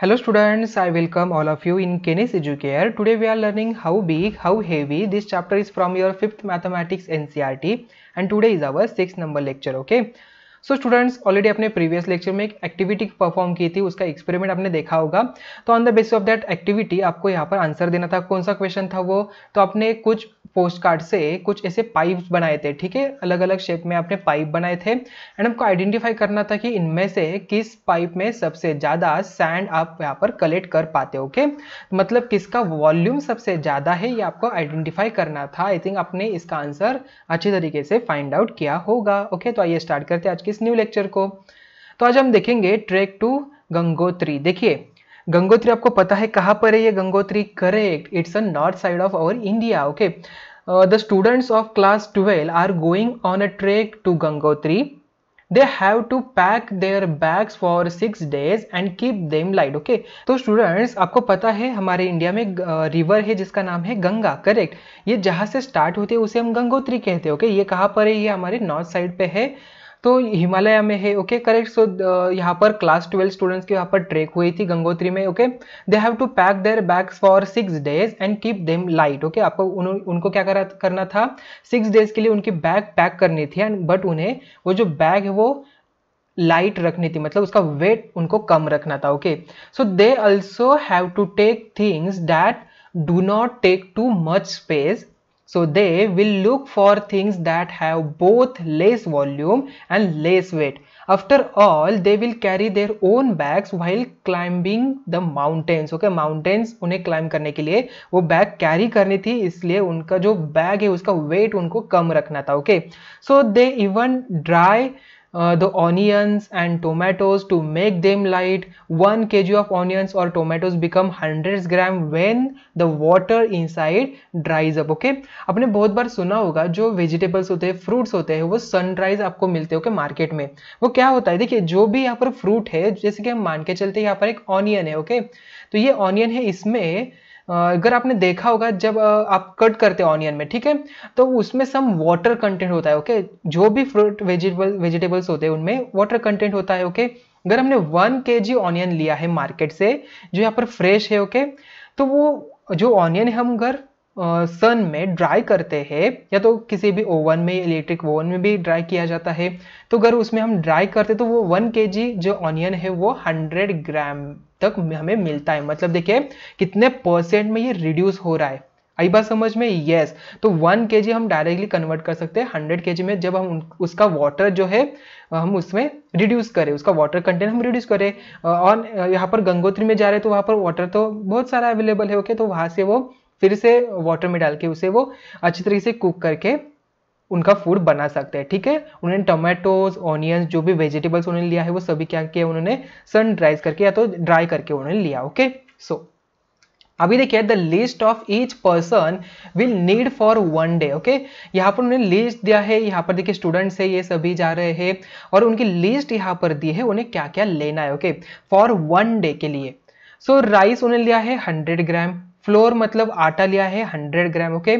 Hello students, I welcome all of you in Kenis Educare. Today we are learning how big, how heavy. This chapter is from your 5th mathematics NCRT and today is our 6th number lecture, okay? So students already अपने previous lecture में एक activity perform की थी उसका experiment आपने देखा होगा तो on the basis of that activity आपको यहाँ पर आंसर देना था कौन सा क्वेश्चन था वो तो आपने कुछ पोस्ट कार्ड से कुछ ऐसे पाइप बनाए थे ठीक है अलग अलग शेप में आपने पाइप बनाए थे एंड आपको आइडेंटिफाई करना था कि इनमें से किस पाइप में सबसे ज़्यादा सैंड आप यहाँ पर कलेक्ट कर पाते ओके मतलब किसका वॉल्यूम सबसे ज़्यादा है ये आपको आइडेंटिफाई करना था आई थिंक आपने इसका आंसर अच्छे तरीके से फाइंड आउट किया होगा ओके तो आइए स्टार्ट करते हैं आज की इस न्यू लेक्चर को तो आज हम देखेंगे ट्रैक टू गंगोत्री देखिए गंगोत्री आपको पता है कहाँ पर है ये Gangotri correct it's a north side of our India okay the students of class twelve are going on a trek to Gangotri they have to pack their bags for six days and keep them light okay तो students आपको पता है हमारे India में river uh, है जिसका नाम है गंगा करेक्ट ये जहाँ से स्टार्ट होती है उसे हम गंगोत्री कहते हैं ओके okay? ये कहाँ पर है ये हमारे नॉर्थ साइड पे है तो हिमालय में है ओके करेक्ट सो यहाँ पर क्लास ट्वेल्व स्टूडेंट्स की यहाँ पर ट्रेक हुई थी गंगोत्री में okay they have to pack their bags for six days and keep them light okay आपको उन, उनको क्या करा, करना था सिक्स डेज के लिए उनकी बैग पैक करनी थी एंड बट उन्हें वो जो बैग है वो लाइट रखनी थी मतलब उसका वेट उनको कम रखना था okay so they also have to take things that do not take too much space So they will look for things that have both less volume and less weight. After all, they will carry their own bags while climbing the mountains. Okay, mountains unhe climb karne ke liye wo bag carry karni thi isliye unka jo bag hai uska weight unko kam rakhna tha Okay, so they even dry uh, the onions and tomatoes to make them light 1 kg of onions or tomatoes become 100 gram when the water inside dries up okay आपने बहुत बार सुना होगा जो vegetables होते हैं fruits होते हैं वो सनराइज आपको मिलते हो okay, मार्केट में वो क्या होता है देखिए जो भी यहाँ पर फ्रूट है जैसे कि हम मान के चलते यहाँ पर एक ऑनियन है ओके okay? तो ये ऑनियन है इसमें अगर आपने देखा होगा जब आप कट करते हैं ऑनियन में ठीक है तो उसमें सम वाटर कंटेंट होता है ओके जो भी फ्रूट वेजिटेबल वेजिटेबल्स होते हैं उनमें वाटर कंटेंट होता है ओके अगर हमने वन के जी ऑनियन लिया है मार्केट से जो यहाँ पर फ्रेश है ओके तो वो जो ऑनियन है हम घर सन में ड्राई करते हैं या तो किसी भी ओवन में इलेक्ट्रिक ओवन में भी ड्राई किया जाता है तो अगर उसमें हम ड्राई करते तो वो वन के जी जो ऑनियन है वो हंड्रेड ग्राम तक हमें मिलता है मतलब देखिए कितने परसेंट में ये रिड्यूस हो रहा है आई बात समझ में यस yes. तो वन के हम डायरेक्टली कन्वर्ट कर सकते हैं हंड्रेड के में जब हम उसका वाटर जो है हम उसमें रिड्यूस करें उसका वाटर कंटेंट हम रिड्यूस करें और यहाँ पर गंगोत्री में जा रहे तो वहाँ पर वाटर तो बहुत सारा अवेलेबल है ओके तो वहाँ से वो फिर से वाटर में डाल के उसे वो अच्छी तरीके से कुक करके उनका फूड बना सकते हैं ठीक है उन्होंने टोमेटोज ऑनियंस जो भी वेजिटेबल्स उन्होंने लिया है वो सभी क्या किया उन्होंने सन ड्राइज करके या तो ड्राई करके उन्होंने लिया ओके सो so, अभी देखिए the list of each person will need for one day okay यहाँ पर उन्हें लिस्ट दिया है यहाँ पर देखिए स्टूडेंट्स है ये सभी जा रहे हैं और उनकी लिस्ट यहाँ पर दी है उन्हें क्या क्या लेना है ओके फॉर वन डे के लिए सो so, राइस उन्हें लिया है 100 ग्राम फ्लोर मतलब आटा लिया है 100 ग्राम ओके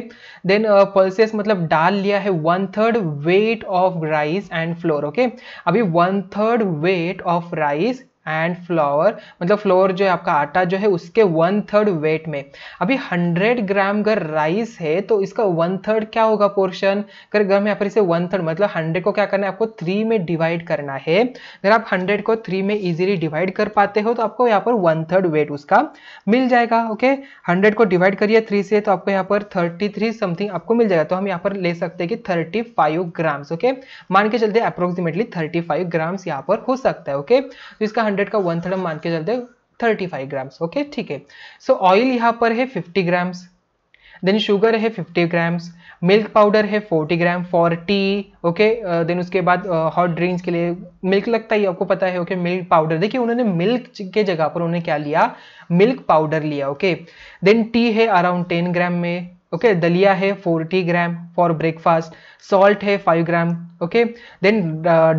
देन पल्सेस मतलब डाल लिया है one third weight of rice and flour okay अभी one third weight of rice and flower मतलब फ्लोर जो है आपका आटा जो है उसके वन थर्ड वेट में अभी हंड्रेड ग्राम अगर राइस है तो इसका वन थर्ड क्या होगा पोर्शन अगर हम यहाँ पर इसे वन थर्ड मतलब हंड्रेड को क्या करना है आपको थ्री में डिवाइड करना है अगर आप हंड्रेड को थ्री में इजीली डिवाइड कर पाते हो तो आपको यहाँ पर वन थर्ड वेट उसका मिल जाएगा ओके हंड्रेड को डिवाइड करिए थ्री से तो आपको यहाँ पर थर्टी थ्री समथिंग आपको मिल जाएगा तो हम यहाँ पर ले सकते हैं कि थर्टी फाइव ग्राम्स ओके मान के चलते अप्रोक्सीमेटली थर्टी फाइव ग्राम्स यहाँ पर हो सकता है ओके तो इसका हंड्रेड का वन थर्ड हम मान के चलते थर्टी फाइव ग्राम्स ओके ठीक है सो ऑयल यहाँ पर है फिफ्टी ग्राम्स देन शुगर है फिफ्टी ग्राम्स मिल्क पाउडर है forty gram for tea okay then उसके बाद हॉट uh, ड्रिंक्स के लिए मिल्क लगता ही आपको पता है ओके मिल्क पाउडर देखिए उन्होंने मिल्क के जगह पर उन्होंने क्या लिया मिल्क पाउडर लिया ओके देन टी है अराउंड टेन ग्राम में ओके okay, दलिया है 40 ग्राम फॉर ब्रेकफास्ट सॉल्ट है 5 gram okay then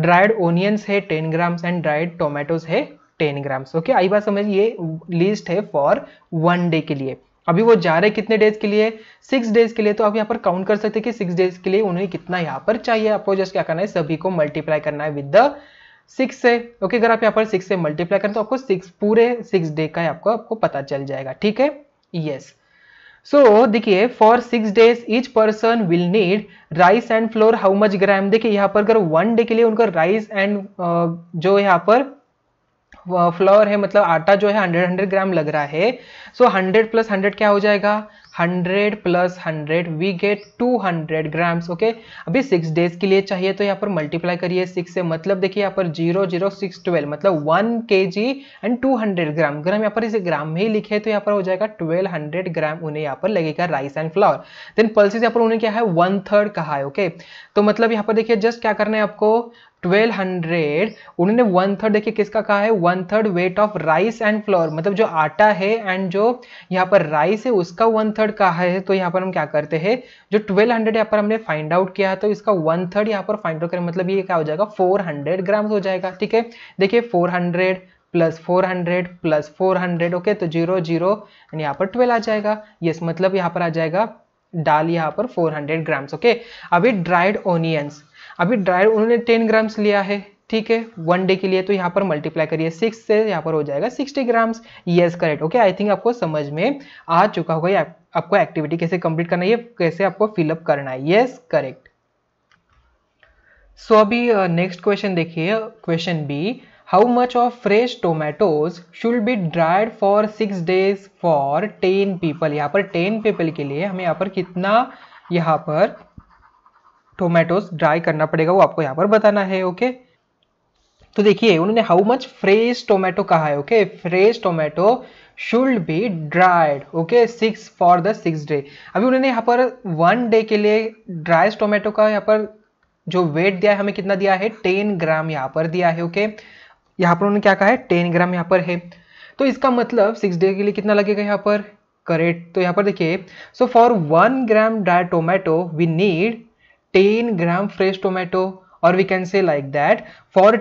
dried onions है 10 ग्राम्स एंड ड्राइड टोमेटोज है टेन ग्राम्स ओके आई बात समझ ये लिस्ट है फॉर वन डे के लिए अभी वो जा रहे कितने डेज के लिए सिक्स डेज के लिए तो आप यहाँ पर काउंट कर सकते हैं कि सिक्स डेज के लिए उन्हें कितना यहाँ पर चाहिए आपको जस्ट क्या करना है सभी को मल्टीप्लाई करना है विद द सिक्स से ओके अगर आप यहाँ पर सिक्स से मल्टीप्लाई करें तो आपको सिक्स पूरे सिक्स डे का आपको आपको पता चल जाएगा ठीक है यस सो देखिए for six days each person will need rice and flour how much gram देखिए यहाँ पर अगर वन डे के लिए उनका राइस एंड uh, जो यहाँ पर फ्लावर है मतलब आटा जो है 100 100 ग्राम लग रहा है सो so 100 प्लस 100 क्या हो जाएगा hundred plus hundred we get two hundred grams okay अभी सिक्स डेज के लिए चाहिए तो यहाँ पर मल्टीप्लाई करिए सिक्स से मतलब देखिए यहाँ पर जीरो जीरो सिक्स ट्वेल्व मतलब one K G and two hundred gram अगर हम यहाँ पर इसे ग्राम में ही लिखे तो यहाँ पर हो जाएगा ट्वेल्व हंड्रेड ग्राम उन्हें यहाँ पर लगेगा rice and flower then pulses यहाँ पर उन्हें क्या है वन थर्ड कहा है ओके okay? तो मतलब यहाँ पर देखिए जस्ट क्या करना है आपको 1200 उन्होंने वन थर्ड देखिए किसका कहा है one third weight of rice and flour मतलब जो आटा है एंड जो यहाँ पर राइस है उसका वन थर्ड थर्ड का है तो यहाँ पर हम क्या करते हैं जो ट्वेल्व हंड्रेड यहाँ पर हमने फाइंड आउट किया है तो इसका वन थर्ड यहाँ पर फाइंड आउट करें मतलब ये क्या हो जाएगा फोर हंड्रेड ग्राम हो जाएगा ठीक है देखिए four hundred plus four hundred plus four hundred okay तो जीरो जीरो यहाँ पर ट्वेल्व आ जाएगा यस मतलब यहाँ पर आ जाएगा डाल यहाँ पर 400 ग्राम्स ओके अभी ड्राइड ओनियंस अभी ड्राइड उन्होंने टेन ग्राम्स लिया है ठीक है वन डे के लिए तो यहाँ पर मल्टीप्लाई करिए सिक्स से यहाँ पर हो जाएगा sixty grams yes correct okay I think आपको समझ में आ चुका होगा या आपको एक्टिविटी कैसे कंप्लीट करना है कैसे आपको फिलअप करना है येस करेक्ट सो अभी नेक्स्ट क्वेश्चन देखिए question B how much of fresh tomatoes should be dried for six days for ten people यहाँ पर टेन पीपल के लिए हमें यहाँ पर कितना यहाँ पर टोमेटोज ड्राई करना पड़ेगा वो आपको यहाँ पर बताना है ओके okay? तो देखिए उन्होंने हाउ मच फ्रेश टोमेटो कहा है okay fresh tomato should be dried okay six for the six day अभी उन्होंने यहाँ पर वन डे के लिए ड्राइज टोमेटो का यहाँ पर जो वेट दिया है हमें कितना दिया है टेन ग्राम यहाँ पर दिया है ओके okay? यहाँ पर उन्होंने क्या कहा है टेन ग्राम यहाँ पर है तो इसका मतलब सिक्स डे के लिए कितना लगेगा यहाँ पर करेक्ट तो यहाँ पर देखिए so for one gram dry tomato we need ten gram fresh tomato और we can say like that for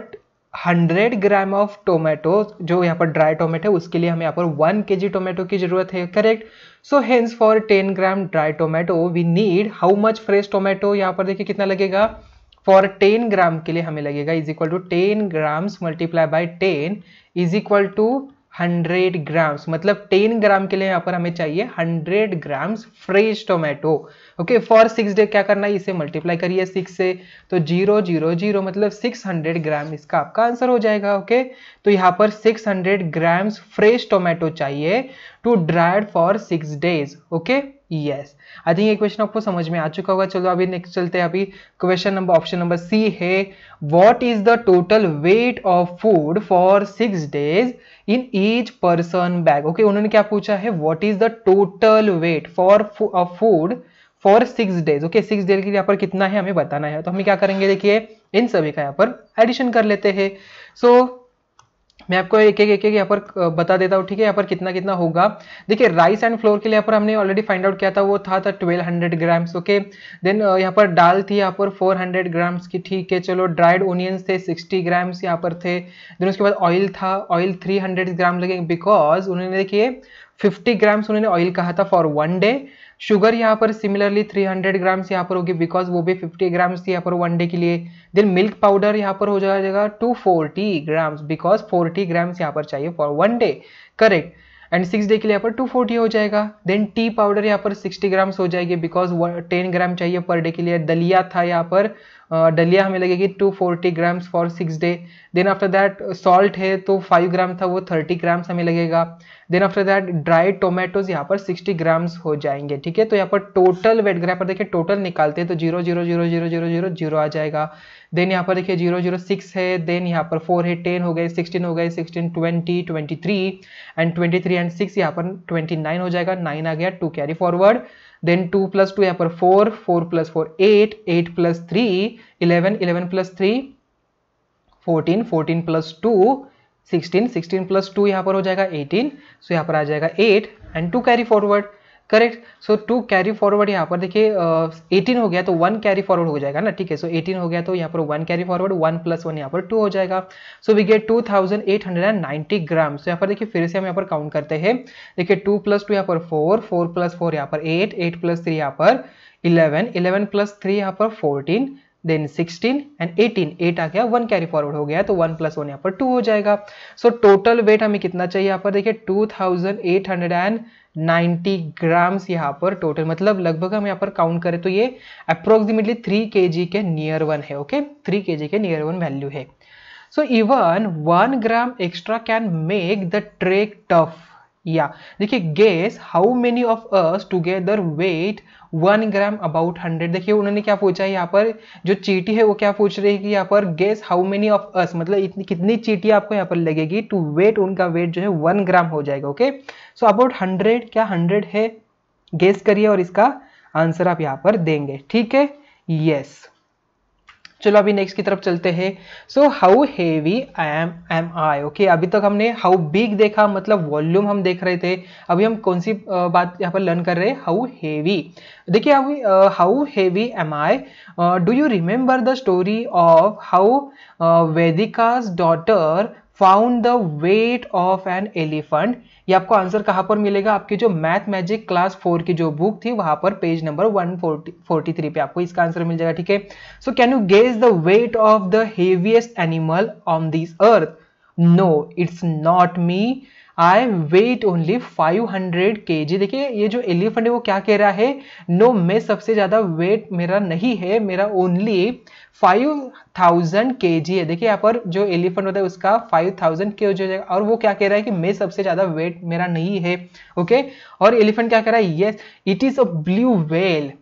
hundred gram of tomato जो यहाँ पर ड्राई टोमेटो है उसके लिए हमें यहाँ पर वन के जी टोमेटो की जरूरत है correct so hence for ten gram dry tomato we need how much fresh tomato यहाँ पर देखिए कितना लगेगा फॉर टेन ग्राम के लिए हमें लगेगा is equal to ten grams multiply by ten is equal to hundred grams मतलब टेन ग्राम के लिए यहाँ पर हमें चाहिए hundred grams fresh tomato okay for six day क्या करना है इसे मल्टीप्लाई करिए सिक्स से तो जीरो जीरो जीरो मतलब सिक्स हंड्रेड ग्राम इसका आपका आंसर हो जाएगा ओके तो यहाँ पर six hundred grams fresh tomato चाहिए to dried for six days okay yes I think ये क्वेश्चन आपको समझ में आ चुका होगा चलो अभी नेक्स्ट चलते हैं अभी question number option number C है what is the total weight of food for six days in each person bag okay उन्होंने क्या पूछा है what is the total weight for food for six days okay six days के यहाँ पर कितना है हमें बताना है तो हम क्या करेंगे देखिए इन सभी का यहाँ पर एडिशन कर लेते हैं सो so, मैं आपको एक एक एक एक यहाँ पर बता देता हूँ ठीक है यहाँ पर कितना कितना होगा देखिए राइस एंड फ्लोर के लिए यहाँ पर हमने ऑलरेडी फाइंड आउट किया था वो था था twelve hundred grams okay then यहाँ पर दाल थी यहाँ पर फोर हंड्रेड ग्राम्स की ठीक है चलो ड्राइड ओनियंस थे सिक्सटी ग्राम्स यहाँ पर थे देन उसके बाद ऑयल था ऑयल थ्री हंड्रेड ग्राम लगे बिकॉज उन्होंने देखिए फिफ्टी ग्राम्स उन्होंने ऑयल कहा था फॉर वन डे शुगर यहाँ पर सिमिलरली 300 ग्राम्स यहाँ पर होगी बिकॉज वो भी 50 ग्राम्स थी यहाँ पर वन डे के लिए देन मिल्क पाउडर यहाँ पर हो जाएगा 240 ग्राम्स बिकॉज फोर्टी ग्राम्स यहाँ पर चाहिए for one day correct and six day के लिए यहाँ पर 240 हो जाएगा देन टी पाउडर यहाँ पर 60 ग्राम्स हो जाएगी बिकॉज 10 ग्राम चाहिए पर डे के लिए दलिया था यहाँ पर डलिया हमें लगेगी 240 grams for six day then after that salt है तो 5 ग्राम था वो 30 ग्राम्स हमें लगेगा then after that dry tomatoes यहाँ पर 60 ग्राम्स हो जाएंगे ठीक है तो यहाँ पर टोटल वेट ग्राफ पर देखिए टोटल निकालते हैं तो zero zero zero zero zero zero zero आ जाएगा देन यहाँ पर देखिए जीरो जीरो सिक्स है देन यहाँ पर फोर है टेन हो गए सिक्सटीन हो गए sixteen twenty twenty three and twenty three and six यहाँ पर ट्वेंटी नाइन हो जाएगा नाइन आ गया two carry forward then two plus two यहाँ पर four four plus four eight eight plus three eleven eleven plus three fourteen fourteen plus two sixteen sixteen plus two यहाँ पर हो जाएगा एटीन सो यहाँ पर आ जाएगा eight and two carry forward correct so two carry forward यहाँ पर देखिए एटीन uh, हो गया तो वन कैरी फॉरवर्ड हो जाएगा ना ठीक है सो एटीन हो गया तो यहाँ पर one carry forward one plus one यहाँ पर टू हो जाएगा so we get two thousand eight hundred and ninety gram so यहाँ पर देखिए फिर से हम यहाँ पर काउंट करते हैं देखिए टू प्लस टू यहाँ पर फोर फोर प्लस फोर यहाँ पर एट एट प्लस थ्री यहाँ पर इलेवन इलेवन प्लस थ्री यहाँ पर फोर्टीन देन 16 एंड 18 8 आ गया वन कैरी फॉरवर्ड हो गया तो वन प्लस वन यहाँ पर टू हो जाएगा सो टोटल वेट हमें कितना चाहिए यहाँ पर देखिए 2890 ग्राम्स यहाँ पर टोटल मतलब लगभग हम यहाँ पर काउंट करें तो ये अप्रोक्सीमेटली 3 के के नियर वन है ओके okay? 3 के के नियर वन वैल्यू है so even one gram extra can make the trek tough या देखिए guess how many of us together weight one gram about hundred देखिए उन्होंने क्या पूछा है यहाँ पर जो चीटी है वो क्या पूछ रही है कि यहाँ पर guess how many of us मतलब इतनी कितनी चीटी आपको यहाँ पर लगेगी टू वेट उनका वेट जो है वन ग्राम हो जाएगा ओके सो अबाउट हंड्रेड क्या हंड्रेड है गेस करिए और इसका आंसर आप यहाँ पर देंगे ठीक है यस yes. चलो अभी नेक्स्ट की तरफ चलते हैं so how heavy I am am I okay अभी तक हमने हाउ बिग देखा मतलब वॉल्यूम हम देख रहे थे अभी हम कौन सी बात यहाँ पर लर्न कर रहे हैं हाउ हेवी देखिए अभी how heavy am I do you remember the story of how Vedika's daughter found the weight of an elephant ये आपको आंसर कहाँ पर मिलेगा आपके जो मैथ मैजिक क्लास फोर की जो बुक थी वहां पर पेज नंबर 143 पे आपको इसका आंसर मिल जाएगा ठीक है so can you gauge the weight of the heaviest animal on this earth no it's not me I weight only 500 G देखिए ये जो एलिफेंट है वो क्या कह रहा है नो no, मैं सबसे ज़्यादा वेट मेरा नहीं है मेरा ओनली 5000 जी है देखिए यहाँ पर जो एलिफेंट होता है उसका 5000 के जो जाएगा और वो क्या कह रहा है कि मैं सबसे ज़्यादा वेट मेरा नहीं है ओके okay? और एलिफेंट क्या कह रहा है yes it is a blue whale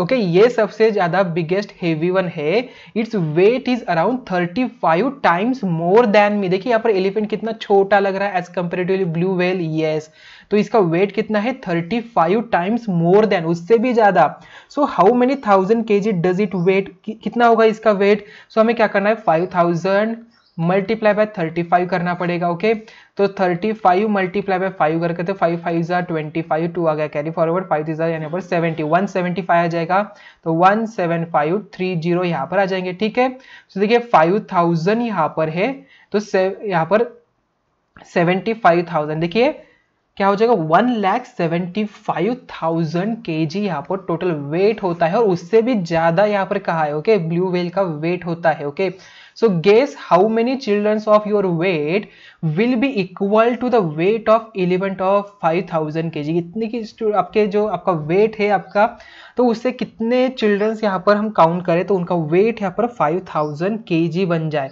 okay okay, ये सबसे ज्यादा बिगेस्ट हेवी वन है its weight is around 35 times more than me देखिए यहाँ पर एलिफेंट कितना छोटा लग रहा है as comparatively blue whale yes तो इसका वेट कितना है 35 टाइम्स मोर देन उससे भी ज्यादा सो how many thousand K ji does it wait कितना होगा इसका वेट सो so, हमें क्या करना है thousand multiply by thirty five करना पड़ेगा ओके तो thirty five multiply by five करके तो फाइव फाइव जार ट्वेंटी फाइव टू आ गया कैरी फॉरवर्ड फाइव थ्री जार यानी पर सेवेंटी वन सेवेंटी फाइव आ जाएगा तो one seven five three zero यहाँ पर आ जाएंगे ठीक है तो देखिए फाइव थाउजेंड यहाँ पर है तो यहाँ पर सेवेंटी फाइव थाउजेंड देखिए क्या हो जाएगा one lakh seventy five thousand K G यहाँ पर टोटल वेट होता है और उससे भी ज्यादा यहाँ पर कहा है ओके ब्लू वेल का वेट होता है okay okay? so guess how many children of your weight will be equal to the weight of elephant of 5000 kg इतने की आपके जो आपका वेट है आपका तो उससे कितने चिल्ड्रंस यहाँ पर हम काउंट करें तो उनका वेट यहाँ पर 5000 जी बन जाए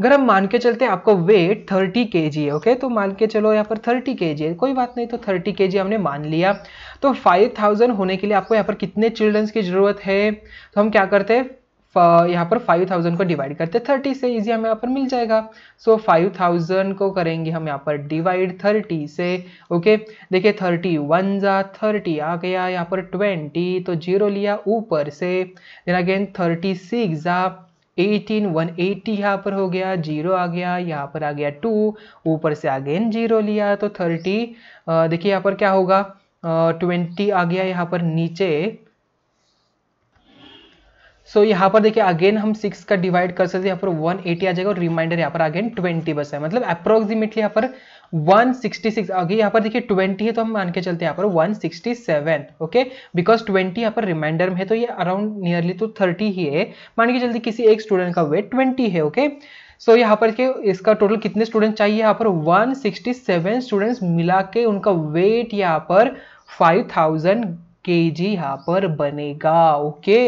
अगर हम मान के चलते हैं आपका वेट 30 के जी है ओके तो मान के चलो यहाँ पर 30 के जी है कोई बात नहीं तो 30 के जी हमने मान लिया तो 5000 होने के लिए आपको यहाँ पर कितने चिल्ड्रंस की ज़रूरत है तो हम क्या करते हैं यहाँ पर 5000 को डिवाइड करते 30 से इजी हमें यहाँ पर मिल जाएगा सो so, 5000 को करेंगे हम यहाँ पर डिवाइड 30 से ओके देखिए 30 वन जा थर्टी आ गया यहाँ पर 20 तो जीरो लिया ऊपर से देन अगेन 36 सिक्स जा एटीन वन एटी यहाँ पर हो गया जीरो आ गया यहाँ पर आ गया टू ऊपर से अगेन जीरो लिया तो थर्टी देखिए यहाँ पर क्या होगा ट्वेंटी आ गया यहाँ पर नीचे सो so, यहाँ पर देखिए अगेन हम सिक्स का डिवाइड कर सकते हैं यहाँ पर वन एटी आ जाएगा और रिमाइंडर यहाँ पर अगेन ट्वेंटी बस है मतलब अप्रोक्सीमेटली यहाँ पर सिक्स अगे यहाँ पर देखिए ट्वेंटी है तो हम मान के चलते हैं यहाँ पर one sixty seven okay because twenty यहाँ पर रिमाइंडर में है तो ये अराउंड नियरली तो थर्टी ही है मान के चलते किसी एक स्टूडेंट का वेट ट्वेंटी है ओके okay? सो so, यहाँ पर के इसका टोटल कितने स्टूडेंट चाहिए यहाँ पर 167 स्टूडेंट्स मिला के उनका वेट यहाँ पर 5000 के जी यहाँ पर बनेगा ओके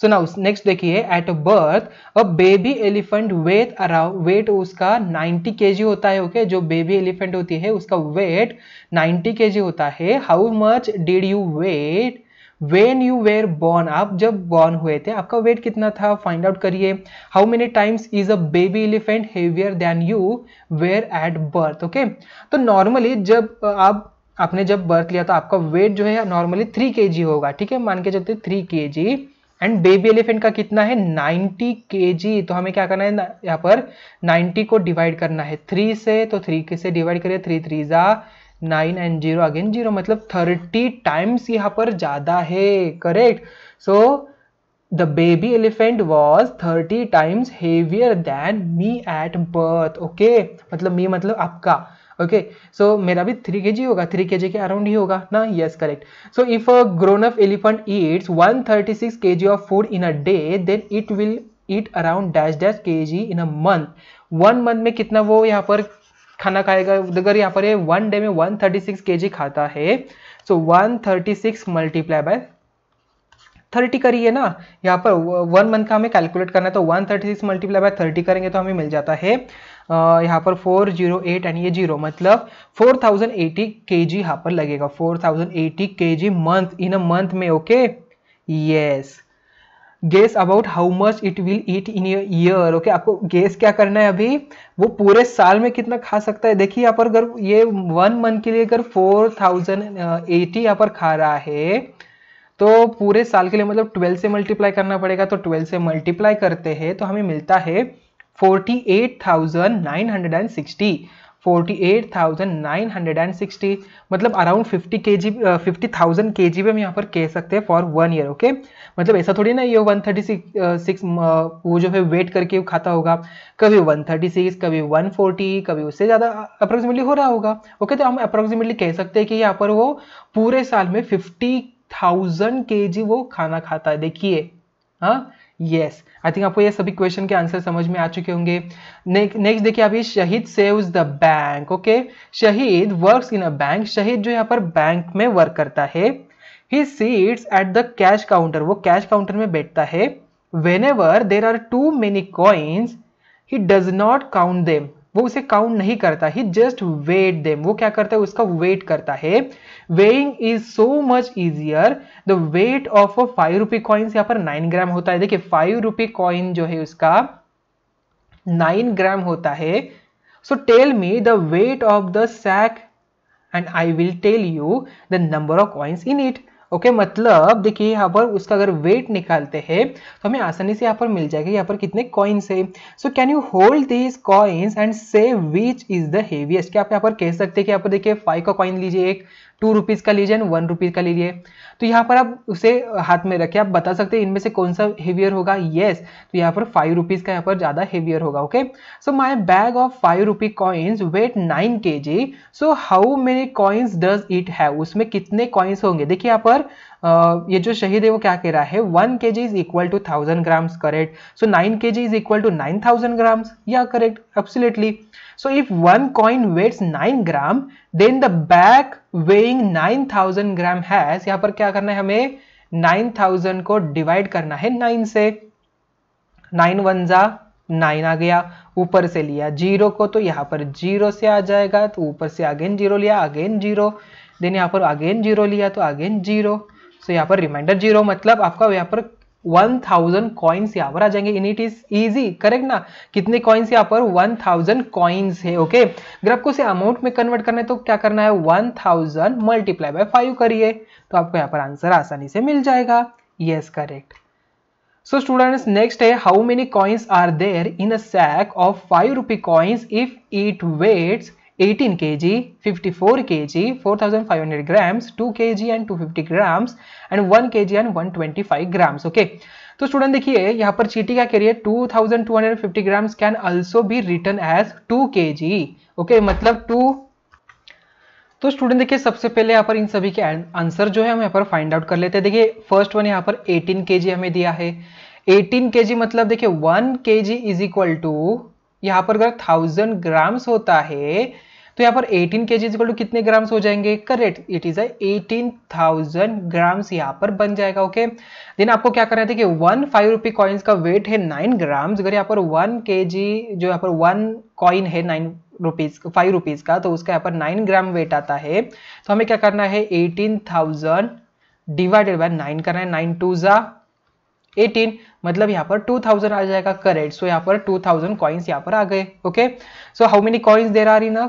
सो नाउ नेक्स्ट देखिए at birth a baby elephant weight around weight उसका 90 के होता है ओके okay? जो बेबी एलिफेंट होती है उसका वेट 90 के होता है how much did you weight When you were born, आप जब born हुए थे आपका weight कितना था find out करिए How many times is a baby elephant heavier than you were at birth? Okay? तो normally जब आप आपने जब बर्थ लिया तो आपका वेट जो है नॉर्मली थ्री के होगा ठीक है मान के चलते थ्री के एंड बेबी एलिफेंट का कितना है 90 के तो हमें क्या करना है यहाँ पर 90 को डिवाइड करना है थ्री से तो थ्री से डिवाइड करिए थ्री थ्री ज़ा nine and zero again zero मतलब थर्टी टाइम्स यहाँ पर ज़्यादा है correct so the baby elephant was thirty times heavier than me at birth okay मतलब मी मतलब आपका ओके सो मेरा भी थ्री के होगा थ्री के के अराउंड ही होगा ना yes correct so if a grown up elephant eats 136 thirty of food in a day then it will eat around dash dash K in a month one month में कितना वो यहाँ पर खाना खाएगा अगर यहाँ पर ये वन डे में 136 थर्टी खाता है so so 136 multiply by thirty करिए ना यहाँ पर वन मंथ का हमें कैलकुलेट करना है तो 136 मल्टीप्लाई बाय थर्टी करेंगे तो हमें मिल जाता है यहाँ पर 408 एंड ये जीरो मतलब 4080 थाउजेंड एटी यहाँ पर लगेगा 4080 thousand month in a month में okay yes guess about how much it will eat in year okay आपको गेस क्या करना है अभी वो पूरे साल में कितना खा सकता है देखिए यहाँ पर अगर ये वन मंथ के लिए अगर फोर थाउजेंड एटी यहाँ पर खा रहा है तो पूरे साल के लिए मतलब ट्वेल्व से मल्टीप्लाई करना पड़ेगा तो ट्वेल्व से मल्टीप्लाई करते हैं तो हमें मिलता है 48,960 मतलब अराउंड 50 के जी फिफ्टी थाउजेंड के जी हम यहाँ पर कह सकते हैं फॉर वन ईयर ओके मतलब ऐसा थोड़ी ना ये 136 थर्टी वो जो है वेट करके खाता होगा कभी 136 कभी 140 कभी उससे ज़्यादा अप्रोक्सीमेटली हो रहा होगा ओके okay, तो हम अप्रोक्सीमेटली कह सकते हैं कि यहाँ पर वो पूरे साल में 50,000 थाउजेंड के वो खाना खाता है देखिए हाँ यस आई थिंक आपको ये सभी क्वेश्चन के आंसर समझ में आ चुके होंगे नेक्स्ट देखिए अभी Shahid saves the bank okay Shahid works in a bank Shahid जो यहाँ पर बैंक में वर्क करता है he sits at the cash counter वो कैश काउंटर में बैठता है whenever there are too many coins he does not count them वो उसे काउंट नहीं करता ही जस्ट वेट देम वो क्या करता है उसका वेट करता है weighing is so much easier the weight of a five rupee coins यहाँ पर नाइन ग्राम होता है देखिए फाइव रुपी कॉइन जो है उसका नाइन ग्राम होता है so tell me the weight of the sack and I will tell you the number of coins in it okay मतलब देखिए यहाँ पर उसका अगर वेट निकालते हैं तो हमें आसानी से यहाँ पर मिल जाएगा यहाँ पर कितने कॉइन्स है so can you hold these coins and say which is the heaviest क्या आप यहाँ पर कह सकते हैं कि यहाँ पर देखिए फाइव का कॉइन लीजिए एक टू रुपीज़ का लीजिए एंड वन रुपीज़ का लीजिए तो यहाँ पर आप उसे हाथ में रखे आप बता सकते हैं इनमें से कौन सा हेवियर होगा येस तो यहाँ पर फाइव रुपीज़ का यहाँ पर ज़्यादा हेवियर होगा okay so my bag of five rupee coins weight nine K G so how many coins does it है उसमें कितने कॉइन्स होंगे देखिए यहाँ पर Uh, ये जो शहीद है वो क्या कह रहा है one K G is equal to thousand grams correct so nine K G is equal to nine thousand grams या correct absolutely So if one coin weighs 9 gram, then the bag weighing 9000 gram has यहाँ पर क्या करना है हमें 9000 को divide करना है 9 से 9 वन जा नाइन आ गया ऊपर से लिया जीरो को तो यहाँ पर जीरो से आ जाएगा तो ऊपर से अगेन जीरो लिया अगेन जीरो देन यहाँ पर अगेन जीरो लिया तो अगेन जीरो सो so यहाँ पर रिमाइंडर जीरो मतलब आपका यहाँ पर वन थाउजेंड कॉइन्स यहाँ पर आ जाएंगे in it is easy correct ना कितने कॉइन्स यहाँ पर वन थाउजेंड कॉइन्स है ओके अगर आपको इसे अमाउंट में कन्वर्ट करना है तो क्या करना है one thousand multiply by five करिए तो आपको यहाँ पर आंसर आसानी से मिल जाएगा yes correct so students next है how many coins are there in a sack of five rupee coins if it weights 18 kg, 54 kg, 4500 grams, 2 kg and 250 grams and 1 kg and 125 grams. Okay. तो student देखिए यहाँ पर चीटी क्या कह रही है 2250 grams can also be return as 2 kg. Okay मतलब 2 तो स्टूडेंट देखिए सबसे पहले यहाँ पर इन सभी के आंसर जो है हम यहाँ पर फाइंड आउट कर लेते हैं देखिए फर्स्ट वन यहाँ पर 18 kg हमें दिया है 18 kg मतलब देखिए 1 kg इज इक्वल टू यहाँ पर अगर 1000 ग्राम्स होता है तो यहाँ पर 18 के जी टू कितने ग्राम्स हो जाएंगे correct it is eighteen thousand grams यहाँ पर बन जाएगा ओके देन आपको क्या करना है कि वन फाइव रुपी कॉइन्स का वेट है नाइन ग्राम्स अगर यहाँ पर वन के जो यहाँ पर वन कॉइन है नाइन रुपीज फाइव रुपीज का तो उसका यहाँ पर नाइन ग्राम वेट आता है तो हमें क्या करना है eighteen thousand divided by nine करना है नाइन टू जा एटीन मतलब यहाँ पर टू थाउजेंड आ जाएगा करेक्ट सो यहाँ पर टू थाउजेंड कॉइन्स यहाँ पर आ गए okay so how many coins there are in a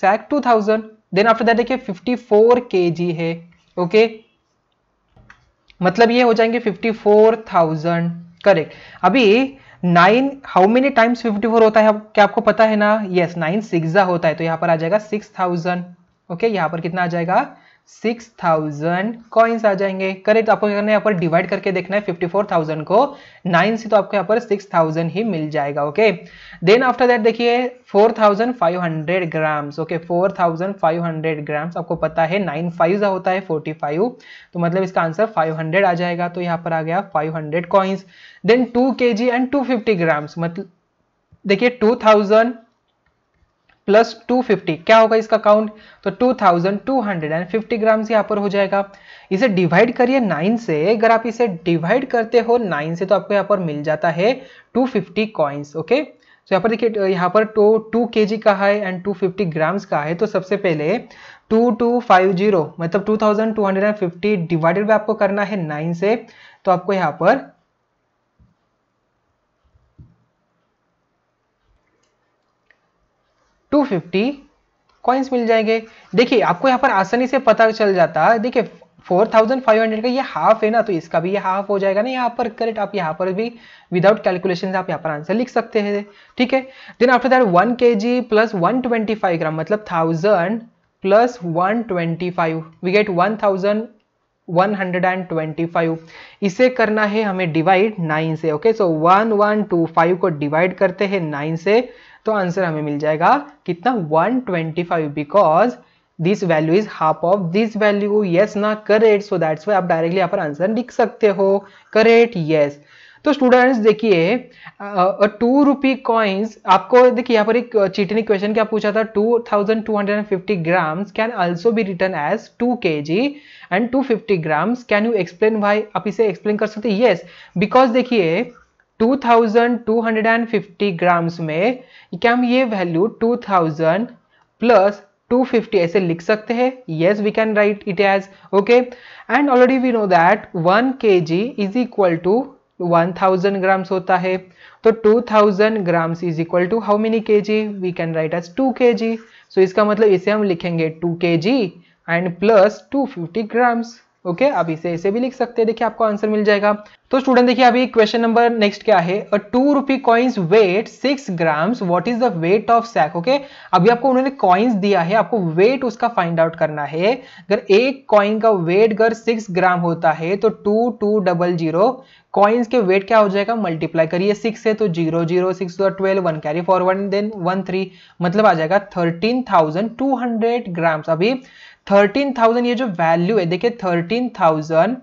sack 2000 then after that देखिए 54 केजी है ओके okay? मतलब ये हो जाएंगे 54,000 करेक्ट अभी नाइन हाउ मेनी टाइम्स 54 होता है क्या आपको पता है ना यस नाइन सिक्सा होता है तो यहां पर आ जाएगा 6,000 ओके okay? यहां पर कितना आ जाएगा सिक्स थाउजेंड कॉइन्स आ जाएंगे करेक्ट आपको क्या करना है यहाँ पर डिवाइड करके देखना है फिफ्टी फोर थाउजेंड को नाइन से तो आपको यहाँ पर सिक्स थाउजेंड ही मिल जाएगा ओके देन आफ्टर दैट देखिए four thousand five hundred grams okay four thousand five hundred grams आपको पता है नाइन फाइव होता है फोर्टी फाइव तो मतलब इसका आंसर फाइव हंड्रेड आ जाएगा तो यहाँ पर आ गया five hundred coins then two K G and two fifty grams मतलब देखिए टू थाउजेंड प्लस 250 क्या होगा इसका काउंट तो 2250 ग्राम्स यहाँ पर हो जाएगा इसे डिवाइड करिए 9 से अगर आप इसे डिवाइड करते हो 9 से तो आपको यहाँ पर मिल जाता है 250 फिफ्टी कॉइन्स ओके तो यहाँ पर देखिए तो यहाँ पर तो 2 के का है एंड 250 ग्राम्स का है तो सबसे पहले 2250 मतलब 2250 डिवाइडेड बाय आपको करना है 9 से तो आपको यहाँ पर 250 कॉइन्स मिल जाएंगे देखिए आपको यहाँ पर आसानी से पता चल जाता है देखिए 4500 का ये हाफ है ना तो इसका भी ये हाफ हो जाएगा ना यहाँ पर करेक्ट आप यहाँ पर भी विदाउट कैलकुलेशन आप यहाँ पर आंसर लिख सकते हैं ठीक है then after that one K ji plus one gram मतलब thousand plus five we get five इसे करना है हमें डिवाइड नाइन से okay so one one two five को डिवाइड करते हैं नाइन से तो आंसर हमें मिल जाएगा कितना 125 twenty five because this value is half of this value yes ना करेट सो दैट्स वाई आप डायरेक्टली यहाँ पर आंसर लिख सकते हो करेट यस yes. तो स्टूडेंट्स देखिए टू रुपी कॉइन्स आपको देखिए यहाँ पर एक चीटी ने क्वेश्चन क्या पूछा था 2250 grams can also be return as 2 K G and 250 grams can you explain भाई आप इसे एक्सप्लेन कर सकते हैं यस बिकॉज देखिए 2250 ग्राम्स में क्या हम ये वैल्यू 2000 प्लस 250 ऐसे लिख सकते हैं yes we can write it as okay and already we know that 1 K G is equal to 1000 grams होता है तो 2000 grams is equal to how many K G we can write as 2 K सो इसका मतलब इसे हम लिखेंगे 2 के and plus 250 grams okay आप इसे ऐसे भी लिख सकते हैं देखिए आपको आंसर मिल जाएगा तो स्टूडेंट देखिए अभी क्वेश्चन नंबर नेक्स्ट क्या है a two rupee coins weight six grams what is the weight of sack okay अभी आपको उन्होंने कॉइन्स दिया है आपको वेट उसका फाइंड आउट करना है अगर एक कॉइन का वेट अगर सिक्स ग्राम होता है तो two two double zero coins के वेट क्या हो जाएगा मल्टीप्लाई करिए सिक्स है तो zero zero six twelve one carry forward then one three मतलब आ जाएगा thirteen thousand two hundred grams अभी थर्टीन थाउजेंड ये जो वैल्यू है देखिए thirteen thousand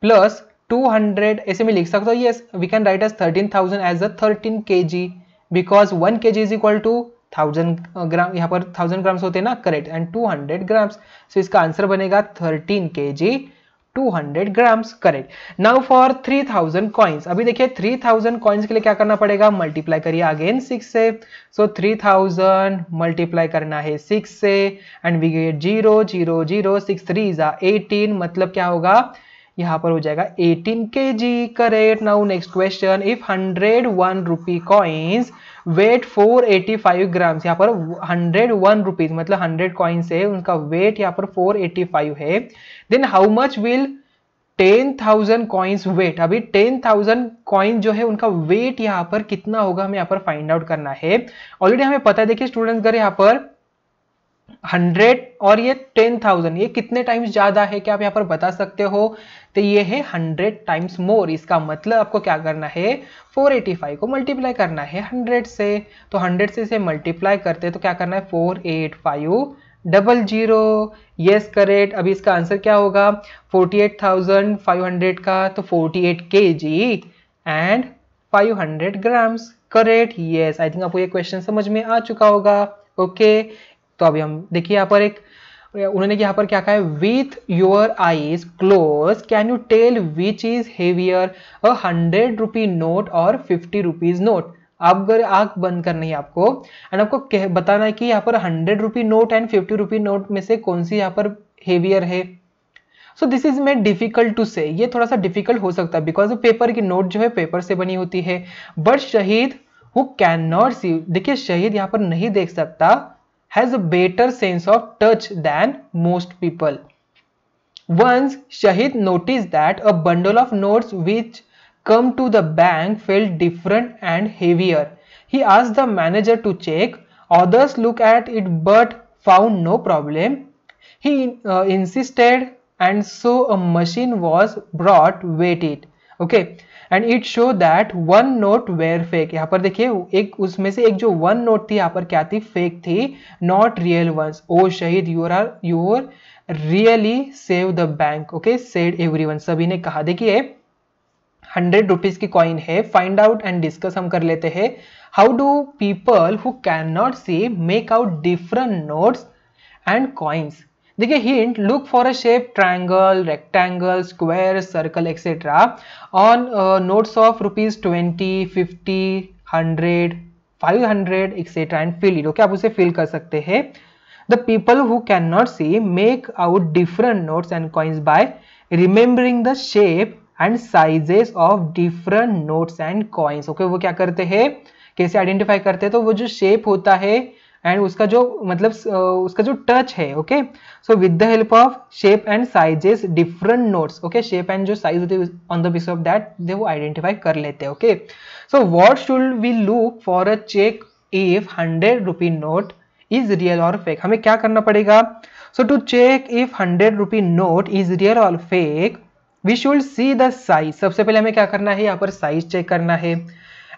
plus two hundred ऐसे में लिख सकता हूं ये we can write as thirteen thousand as a thirteen K G because one K G is equal to thousand gram यहां पर थाउजेंड ग्राम्स होते हैं ना correct and two hundred grams इसका आंसर बनेगा thirteen K G 200 grams correct now for 3000 thousand coins अभी देखिए 3000 thousand coins के लिए क्या करना पड़ेगा मल्टीप्लाई करिए अगेन 6 से सो so, 3000 मल्टीप्लाई करना है 6 से and we get zero zero zero six three जा एटीन मतलब क्या होगा यहाँ पर हो जाएगा 18 K G correct now next question if 101 one rupee coins weight 485 grams यहाँ पर 101 वन रुपीज मतलब 100 कॉइन्स है उनका वेट यहाँ पर 485 है then how much will ten thousand coins weight अभी टेन थाउजेंड कॉइन जो है उनका वेट यहाँ पर कितना होगा हमें यहाँ पर फाइंड आउट करना है ऑलरेडी हमें पता है देखिए स्टूडेंट अगर यहाँ पर हंड्रेड और ये टेन थाउजेंड ये कितने टाइम्स ज्यादा है क्या आप यहाँ पर बता सकते हो तो ये है हंड्रेड टाइम्स मोर इसका मतलब आपको क्या करना है फोर एटी फाइव को मल्टीप्लाई करना है हंड्रेड से तो हंड्रेड से इसे मल्टीप्लाई करते हैं तो क्या करना है four eight five double zero yes correct अभी इसका आंसर क्या होगा forty eight thousand five hundred का तो forty eight K G and five hundred grams correct yes I think आपको ये क्वेश्चन समझ में आ चुका होगा ओके okay. तो अभी हम देखिए यहाँ पर एक उन्होंने यहाँ पर क्या कहा है with your eyes close can you tell which is heavier a hundred rupee note और फिफ्टी रुपीज नोट आप अगर आंख बंद करनी है आपको एंड आपको कह, बताना है कि यहाँ पर hundred rupee note and fifty rupee note में से कौन सी यहाँ पर हेवियर है so this is made difficult to say ये थोड़ा सा डिफिकल्ट हो सकता है बिकॉज पेपर की नोट जो है पेपर से बनी होती है बट शहीद हु कैन नॉट सी देखिए शहीद यहाँ पर नहीं देख सकता has a better sense of touch than most people Once Shahid noticed that a bundle of notes which come to the bank felt different and heavier. He asked the manager to check. Others look at it but found no problem. He uh, insisted and so a machine was brought weighted. Okay. And it show that one note were fake यहाँ पर देखिए एक उसमें से एक जो one note थी यहाँ पर क्या थी फेक थी not real once oh Shahid your are your really save the bank okay said everyone सभी ने कहा देखिए हंड्रेड रुपीज की कॉइन है फाइंड आउट एंड डिस्कस हम कर लेते हैं how do people who can not see make out different notes and coins देखिए hint look for a shape triangle rectangle square circle etcetera on notes of rupees twenty fifty hundred five hundred etcetera and fill it okay आप उसे fill कर सकते हैं the people who can not see make out different notes and coins by remembering the shape and sizes of different notes and coins okay वो क्या करते हैं कैसे आइडेंटिफाई करते हैं तो वो जो शेप होता है एंड उसका जो मतलब उसका जो टच है okay so with the help of shape and sizes different notes okay shape and जो साइज होती है on the base of that they वो आइडेंटिफाई कर लेते हैं okay so what should we look for a check if hundred rupee note is real और fake हमें क्या करना पड़ेगा so to check if hundred rupee note is real और fake we should see the size सबसे पहले हमें क्या करना है यहाँ पर साइज चेक करना है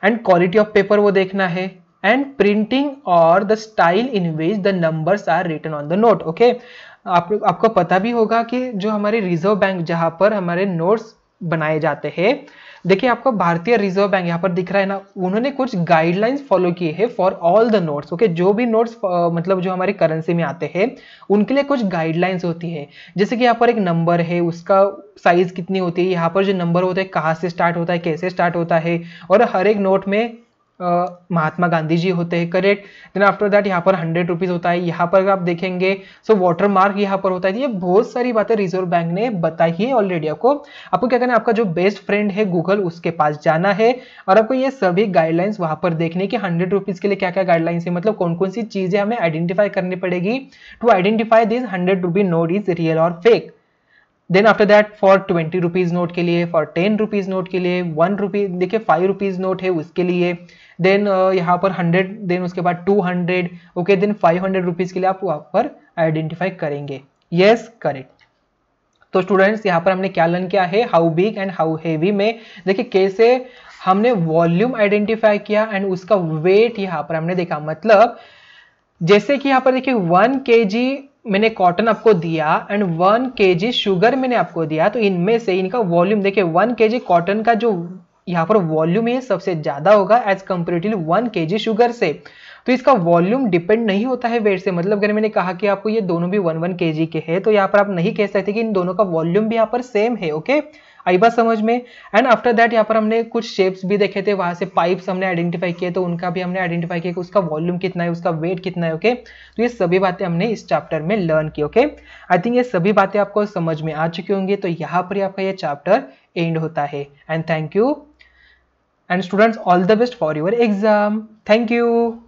एंड क्वालिटी ऑफ पेपर वो देखना है एंड प्रिंटिंग और the style in which the numbers are written on the note okay आपको पता भी होगा कि जो हमारे रिजर्व बैंक जहाँ पर हमारे नोट्स बनाए जाते हैं देखिए आपको भारतीय रिजर्व बैंक यहाँ पर दिख रहा है ना उन्होंने कुछ गाइडलाइंस फॉलो किए हैं for all the notes okay जो भी नोट्स मतलब जो हमारी करेंसी में आते हैं उनके लिए कुछ गाइडलाइंस होती है जैसे कि यहाँ पर एक नंबर है उसका साइज कितनी होती है यहाँ पर जो नंबर होता है कहाँ से स्टार्ट होता है कैसे स्टार्ट होता है और हर एक नोट में महात्मा गांधी जी होते हैं करेक्ट देन आफ्टर दैट यहाँ पर हंड्रेड रुपीज होता है यहाँ पर आप देखेंगे सो वाटर मार्क यहाँ पर होता है ये बहुत सारी बातें रिजर्व बैंक ने बताई है ऑलरेडी आपको आपको क्या करना है आपका जो बेस्ट फ्रेंड है गूगल उसके पास जाना है और आपको ये सभी गाइडलाइंस वहां पर देखने की हंड्रेड रुपीज के लिए क्या क्या गाइडलाइंस है मतलब कौन कौन सी चीजें हमें आइडेंटिफाई करनी पड़ेगी to identify this hundred rupee note is real और fake then after that for twenty rupees note के लिए फॉर टेन रुपीज नोट के लिए वन रुपीज देखिए फाइव रुपीज नोट है उसके लिए देन uh, यहाँ पर हंड्रेड देन उसके बाद two hundred okay then five hundred rupees के लिए आप वहां पर आइडेंटिफाई करेंगे येस करेक्ट तो स्टूडेंट्स यहाँ पर हमने क्या लर्न किया है how big and how heavy में देखिए कैसे हमने वॉल्यूम आइडेंटिफाई किया एंड उसका वेट यहाँ पर हमने देखा मतलब जैसे कि यहाँ पर देखिए वन के जी मैंने कॉटन आपको दिया and one K ji sugar मैंने आपको दिया तो इनमें से इनका वॉल्यूम देखिए वन के जी कॉटन का जो यहाँ पर वॉल्यूम है सबसे ज़्यादा होगा as to one K ji sugar से तो इसका वॉल्यूम डिपेंड नहीं होता है वेट से मतलब अगर मैंने कहा कि आपको ये दोनों भी वन वन के के है तो यहाँ पर आप नहीं कह सकते कि इन दोनों का वॉल्यूम भी यहाँ पर सेम है ओके आई बात समझ में एंड आफ्टर दैट यहाँ पर हमने कुछ शेप्स भी देखे थे वहाँ से पाइप्स हमने आइडेंटिफाई किए तो उनका भी हमने आइडेंटिफाई किया कि उसका वॉल्यूम कितना है उसका वेट कितना है ओके okay? तो ये सभी बातें हमने इस चैप्टर में लर्न की ओके आई थिंक ये सभी बातें आपको समझ में आ चुकी होंगी तो यहाँ पर ही आपका ये चैप्टर एंड होता है and thank you and students all the best for your exam thank you